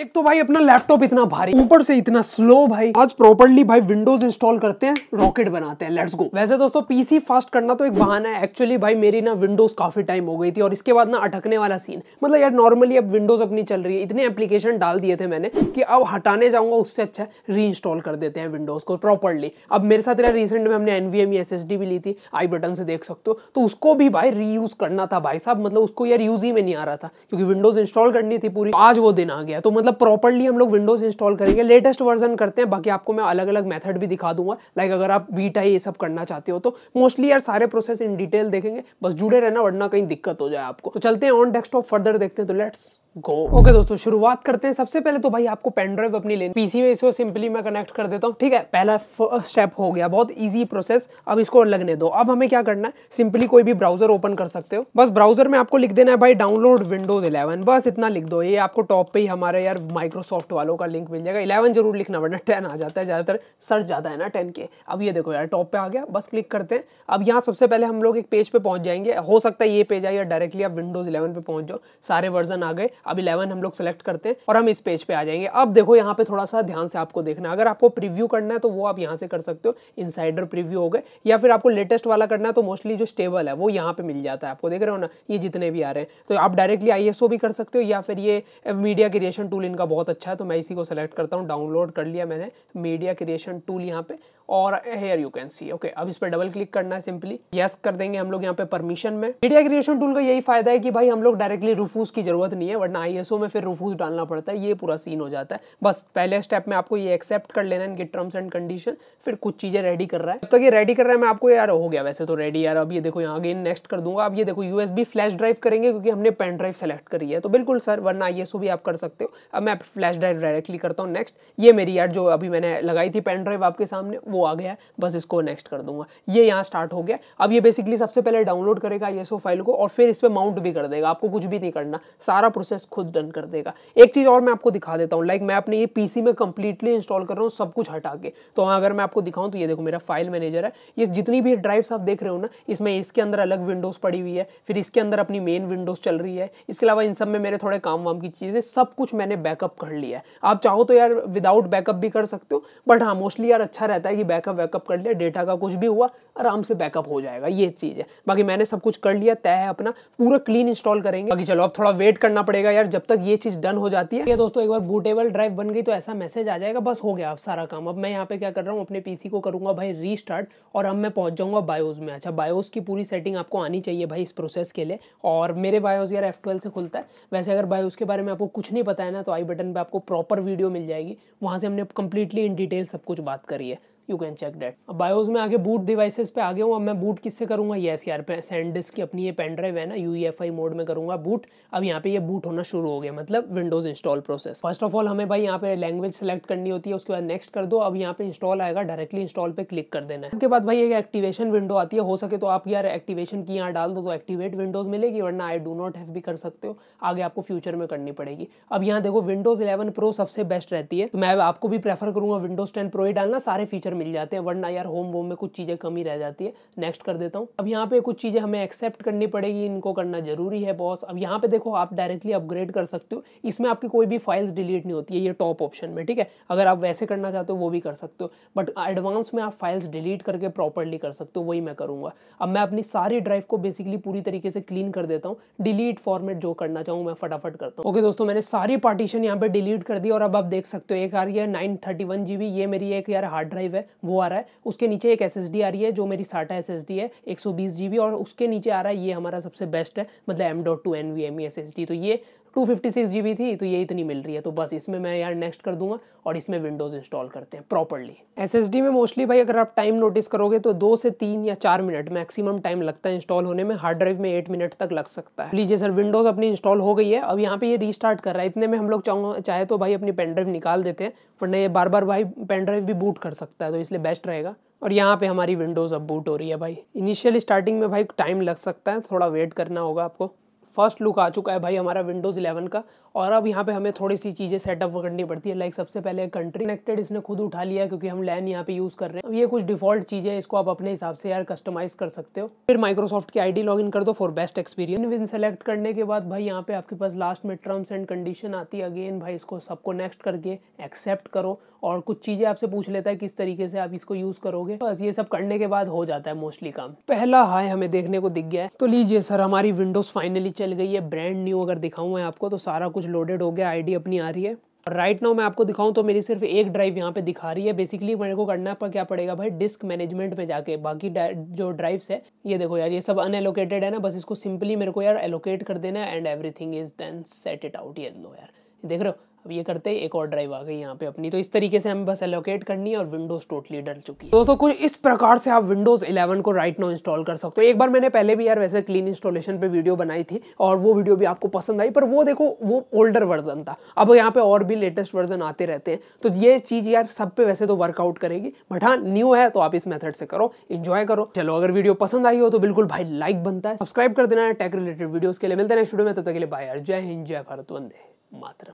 एक तो भाई अपना लैपटॉप इतना भारी ऊपर से इतना स्लो भाई आज प्रॉपरली भाई विंडोज इंस्टॉल करते हैं रॉकेट बनाते हैं लेट्स गो वैसे दोस्तों पीसी फास्ट करना तो एक बहाना है एक्चुअली भाई मेरी ना विंडोज काफी टाइम हो गई थी और इसके बाद ना अटकने वाला सीन मतलब यार नॉर्मली अब विंडोज अपनी चल रही है इतने एप्लीकेशन डाल दिए थे मैंने की अब हटाने जाऊंगा उससे अच्छा री कर देते हैं विंडोज को प्रॉपरली अब मेरे साथ यार रिसेंट में हमने एनवीएम एस भी ली थी आई बटन से देख सकते हो तो उसको भी भाई रीयूज करना था भाई साहब मतलब उसको यार यूज ही में नहीं आ रहा था क्योंकि विंडोज इंस्टॉल करनी थी पूरी आज वो दिन आ गया तो मतलब मतलब प्रॉपरली हम लोग विंडोज़ इंस्टॉल करेंगे लेटेस्ट वर्जन करते हैं बाकी आपको मैं अलग अलग मेथड भी दिखा दूंगा लाइक अगर आप बीटा ये सब करना चाहते हो तो मोस्टली यार सारे प्रोसेस इन डिटेल देखेंगे बस जुड़े रहना वरना कहीं दिक्कत हो जाए आपको तो चलते हैं ऑन डेस्कटॉप फर्दर देखते हैं तो लेट्स गो ओके okay, दोस्तों शुरुआत करते हैं सबसे पहले तो भाई आपको पेन ड्राइव अपनी लेनी पीसी में इसको सिंपली मैं कनेक्ट कर देता हूँ ठीक है पहला स्टेप हो गया बहुत इजी प्रोसेस अब इसको लगने दो अब हमें क्या करना है सिंपली कोई भी ब्राउजर ओपन कर सकते हो बस ब्राउजर में आपको लिख देना है भाई डाउनलोड विंडोज इलेवन बस इतना लिख दो ये आपको टॉप पे ही हमारे यार माइक्रोसॉफ्ट वालों का लिंक मिल जाएगा इलेवन जरूर लिखना वरना टेन आ जाता है ज्यादातर सर्च ज्यादा है ना टेन के अब ये देखो यार टॉप पे आ गया बस क्लिक करते हैं अब यहाँ सबसे पहले हम लोग एक पेज पे पहुंच जाएंगे हो सकता है ये पेज आए या डायरेक्टली आप विंडोज इलेवन पे पहुंच जाओ सारे वर्जन आ गए अब इलेवन हम लोग सेलेक्ट करते हैं और हम इस पेज पे आ जाएंगे अब देखो यहाँ पे थोड़ा सा ध्यान से आपको देखना अगर आपको प्रीव्यू करना है तो वो आप यहाँ से कर सकते हो इनसाइडर प्रीव्यू हो गए या फिर आपको लेटेस्ट वाला करना है तो मोस्टली जो स्टेबल है वो यहाँ पे मिल जाता है आपको देख रहे हो ना ये जितने भी आ रहे हैं तो आप डायरेक्टली आई भी कर सकते हो या फिर ये मीडिया क्रिएशन टूल इनका बहुत अच्छा है तो मैं इसी को सेलेक्ट करता हूँ डाउनलोड कर लिया मैंने मीडिया क्रिएशन टूल यहाँ पे और here you can see okay अब इस पर डबल क्लिक करना है सिंपली यस कर देंगे हम लोग यहाँ पे परमिशन में मीडिया क्रिएशन टूल का यही फायदा है कि भाई हम लोग डायरेक्टली रूफूस की जरूरत नहीं है वरना वरना आई में फिर रफूज डालना पड़ता है ये पूरा सीन हो जाता है बस पहले स्टेप में आपको ये एक्सेप्ट कर लेना है इनके टर्म्स एंड कंडीशन फिर कुछ चीज़ें रेडी कर रहा है तब तो तक ये रेडी कर रहा है मैं आपको यार हो गया वैसे तो रेडी यार अब ये देखो यहाँ अगेन नेक्स्ट कर दूंगा अब ये देखो यू फ्लैश ड्राइव करेंगे क्योंकि हमने पेन ड्राइव सेलेक्ट करी है तो बिल्कुल सर वरना आई भी आप कर सकते हो अब मैं फ्लैश ड्राइव डायरेक्टली करता हूँ नेक्स्ट ये मेरी यार जो अभी मैंने लगाई थी पेन ड्राइव आपके सामने वो आ गया बस इसको नेक्स्ट कर दूंगा ये यहाँ स्टार्ट हो गया अब ये बेसिकली सबसे पहले डाउनलोड करेगा आई फाइल को और फिर इस पर माउंट भी कर देगा आपको कुछ भी नहीं करना सारा प्रोसेस प्रोसेस खुद डन कर देगा एक चीज़ और मैं आपको दिखा देता हूँ लाइक मैं अपने ये पीसी में कंप्लीटली इंस्टॉल कर रहा हूँ सब कुछ हटा के तो अगर मैं आपको दिखाऊँ तो ये देखो मेरा फाइल मैनेजर है ये जितनी भी ड्राइव्स आप देख रहे हो ना इसमें इसके अंदर अलग विंडोज़ पड़ी हुई है फिर इसके अंदर अपनी मेन विंडोज़ चल रही है इसके अलावा इन सब में मेरे थोड़े काम वाम की चीज़ें सब कुछ मैंने बैकअप कर लिया है आप चाहो तो यार विदाउट बैकअप भी कर सकते हो बट हाँ मोस्टली यार अच्छा रहता है कि बैकअप वैकअप कर लिया डेटा का कुछ भी हुआ आराम से बैकअप हो जाएगा ये चीज़ है बाकी मैंने सब कुछ कर लिया तय है अपना पूरा क्लीन इंस्टॉल करेंगे बाकी चलो अब थोड़ा वेट करना पड़ेगा यार जब तक ये चीज़ डन हो जाती है दोस्तों एक बार बूटेबल ड्राइव बन गई तो ऐसा मैसेज आ जाएगा बस हो गया अब सारा काम अब मैं यहाँ पे क्या कर रहा हूँ अपने पीसी को करूँगा भाई रीस्टार्ट और अब मैं पहुँच जाऊँगा बायोज में अच्छा बायोज की पूरी सेटिंग आपको आनी चाहिए भाई इस प्रोसेस के लिए और मेरे बायोज यार एफ से खुलता है वैसे अगर बायोज के बारे में आपको कुछ नहीं पता है ना तो आई बटन पर आपको प्रॉपर वीडियो मिल जाएगी वहाँ से हमने कंप्लीटली इन डिटेल सब कुछ बात करी है you can check date BIOS में आगे बूट डिवाइसेस पे आगे हूँ अब मैं बूट किससे करूंगा येस यार सैंड डिस्क की अपनी ये पेन ड्राइव है ना यू मोड e में करूंगा बूट अब यहाँ पे ये बूट होना शुरू हो गया मतलब Windows install process first of all हमें भाई यहाँ पे लैंग्वेज सेलेक्ट करनी होती है उसके बाद नेक्स्ट कर दो अब यहाँ पे इंस्टॉल आएगा डायरेक्टली इंस्टॉल पे क्लिक कर देना उसके बाद भाई एक एक्टिवेशन विंडो आती है हो सके तो आप यार एक्टिवेशन की यहाँ डाल दो तो एक्टिवेट विंडोज मिलेगी वरना आई डू नॉट हैव भी कर सकते हो आगे आपको फ्यूचर में करनी पड़ेगी अब यहाँ देखो विंडोज इलेवन प्रो सबसे बेस्ट रहती है तो मैं आपको भी प्रेफर करूंगा विंडोज टेन प्रो ही डालना सारे फीचर मिल जाते हैं वरना यार होम वोम में कुछ चीज़ें कमी रह जाती है नेक्स्ट कर देता हूँ अब यहाँ पे कुछ चीज़ें हमें एक्सेप्ट करनी पड़ेगी इनको करना जरूरी है बॉस अब यहाँ पे देखो आप डायरेक्टली अपग्रेड कर सकते हो इसमें आपकी कोई भी फाइल्स डिलीट नहीं होती है ये टॉप ऑप्शन में ठीक है अगर आप वैसे करना चाहते हो वो भी कर सकते हो बट एडवांस में आप फाइल्स डिलीट करके प्रॉपरली कर सकते हो वही मैं करूँगा अब मैं अपनी सारी ड्राइव को बेसिकली पूरी तरीके से क्लीन कर देता हूँ डिलीट फॉर्मेट जो करना चाहूँ मैं फटाफट करता हूँ ओके दोस्तों मैंने सारी पार्टीशन यहाँ पे डिलीट कर दी और अब आप देख सकते हो एक आ रही है नाइन थर्टी वन ये मेरी एक यार हार्ड ड्राइव है वो आ रहा है उसके नीचे एक एस आ रही है जो मेरी साटा एस है एक और उसके नीचे आ रहा है ये हमारा सबसे बेस्ट है मतलब M dot two N S S D तो ये two fifty six G B थी तो ये इतनी मिल रही है तो बस इसमें मैं यार नेक्स्ट कर दूंगा और इसमें विंडोज़ इंस्टॉल करते हैं प्रॉपरली एस एस डी में मोस्टली भाई अगर आप टाइम नोटिस करोगे तो दो से तीन या चार मिनट मैक्सिमम टाइम लगता है इंस्टॉल होने में हार्ड ड्राइव में एट मिनट तक लग सकता है लीजिए सर विंडोज़ अपनी इंस्टॉल हो गई है अब यहाँ पे ये रीस्टार्ट कर रहा है इतने में हम लोग चाहे तो भाई अपनी पेन ड्राइव निकाल देते हैं पर ये बार बार भाई पेन ड्राइव भी बूट कर सकता है तो इसलिए बेस्ट रहेगा और यहाँ पे हमारी विंडोज़ अब बूट हो रही है भाई इनिशियल स्टार्टिंग में भाई टाइम लग सकता है थोड़ा वेट करना होगा आपको फर्स्ट लुक आ चुका है भाई हमारा विंडोज़ 11 का और अब यहाँ पे हमें थोड़ी सी चीज़ें सेटअप करनी पड़ती है लाइक सबसे पहले कंट्री कनेक्टेड इसने खुद उठा लिया क्योंकि हम लैन यहाँ पे यूज़ कर रहे हैं अब ये कुछ डिफॉल्ट चीज़ें हैं इसको आप अपने हिसाब से यार कस्टमाइज कर सकते हो फिर माइक्रोसॉफ्ट की आईडी इन कर दो फॉर बेस्ट एक्सपीरियंस विन सेलेक्ट करने के बाद भाई यहाँ पे आपके पास लास्ट में टर्म्स एंड कंडीशन आती है अगेन भाई इसको सबको नेक्स्ट करके एक्सेप्ट करो और कुछ चीज़ें आपसे पूछ लेता है किस तरीके से आप इसको यूज़ करोगे बस ये सब करने के बाद हो जाता है मोस्टली काम पहला हाई हमें देखने को दिख गया है तो लीजिए सर हमारी विंडोज़ फाइनली चल गई है ब्रांड न्यू अगर दिखाऊ मैं आपको तो सारा कुछ लोडेड हो गया आईडी अपनी आ रही है राइट नाउ मैं आपको दिखाऊं तो मेरी सिर्फ एक ड्राइव यहाँ पे दिखा रही है बेसिकली मेरे को करना पर क्या पड़ेगा भाई डिस्क मैनेजमेंट में जाके बाकी जो ड्राइव्स है ये देखो यार ये सब अनएलोकेटेड है ना बस इसको सिंपली मेरे को यार एलोकेट कर देना है and everything is then set it out ये लो यार देख रहे हो अब ये करते हैं एक और ड्राइव आ गई यहाँ पे अपनी तो इस तरीके से हम बस एलोकेट करनी है और विंडोज टोटली डल चुकी है दोस्तों कुछ इस प्रकार से आप विंडोज 11 को राइट नाउ इंस्टॉल कर सकते हो एक बार मैंने पहले भी यार वैसे क्लीन इंस्टॉलेशन पे वीडियो बनाई थी और वो वीडियो भी आपको पसंद आई पर वो देखो वो ओल्डर वर्जन था अब यहाँ पे और भी लेटेस्ट वर्जन आते रहते हैं तो ये चीज़ यार सब पे वैसे तो वर्कआउट करेगी बट हाँ न्यू है तो आप इस मेथड से करो इन्जॉय करो चलो अगर वीडियो पसंद आई हो तो बिल्कुल भाई लाइक बनता है सब्सक्राइब कर देना टेक रिलेटेड वीडियो के लिए मिलते हैं स्टूडियो में तब तक के लिए बाय जय हिंद जय भारत वंदे मातरम